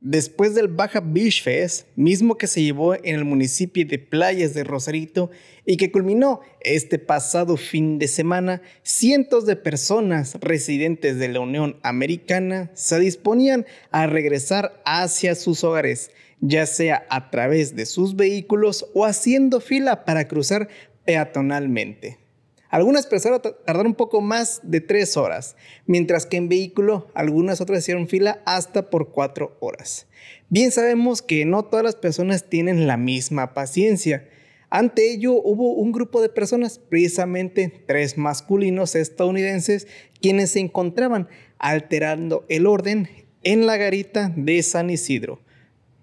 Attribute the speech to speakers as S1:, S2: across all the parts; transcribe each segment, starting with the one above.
S1: Después del Baja Beach Fest, mismo que se llevó en el municipio de Playas de Rosarito y que culminó este pasado fin de semana, cientos de personas residentes de la Unión Americana se disponían a regresar hacia sus hogares, ya sea a través de sus vehículos o haciendo fila para cruzar peatonalmente. Algunas personas tardaron un poco más de tres horas, mientras que en vehículo algunas otras hicieron fila hasta por cuatro horas. Bien sabemos que no todas las personas tienen la misma paciencia. Ante ello hubo un grupo de personas, precisamente tres masculinos estadounidenses, quienes se encontraban alterando el orden en la garita de San Isidro,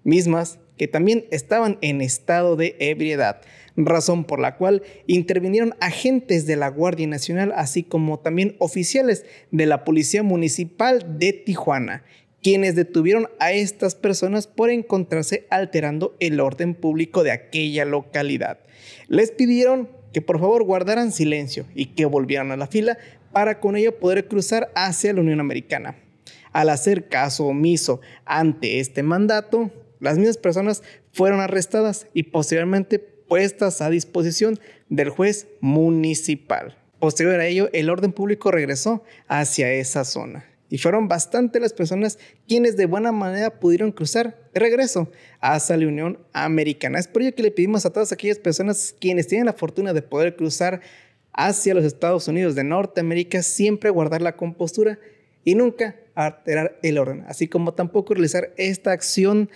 S1: mismas que también estaban en estado de ebriedad, razón por la cual intervinieron agentes de la Guardia Nacional, así como también oficiales de la Policía Municipal de Tijuana, quienes detuvieron a estas personas por encontrarse alterando el orden público de aquella localidad. Les pidieron que por favor guardaran silencio y que volvieran a la fila para con ello poder cruzar hacia la Unión Americana. Al hacer caso omiso ante este mandato, las mismas personas fueron arrestadas y posteriormente puestas a disposición del juez municipal. Posterior a ello, el orden público regresó hacia esa zona y fueron bastante las personas quienes de buena manera pudieron cruzar de regreso hasta la Unión Americana. Es por ello que le pedimos a todas aquellas personas quienes tienen la fortuna de poder cruzar hacia los Estados Unidos de Norteamérica siempre guardar la compostura y nunca alterar el orden, así como tampoco realizar esta acción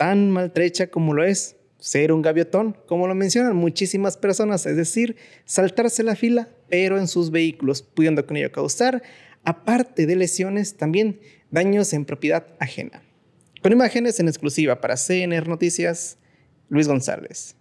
S1: tan maltrecha como lo es ser un gaviotón, como lo mencionan muchísimas personas, es decir, saltarse la fila, pero en sus vehículos, pudiendo con ello causar, aparte de lesiones, también daños en propiedad ajena. Con imágenes en exclusiva para CNR Noticias, Luis González.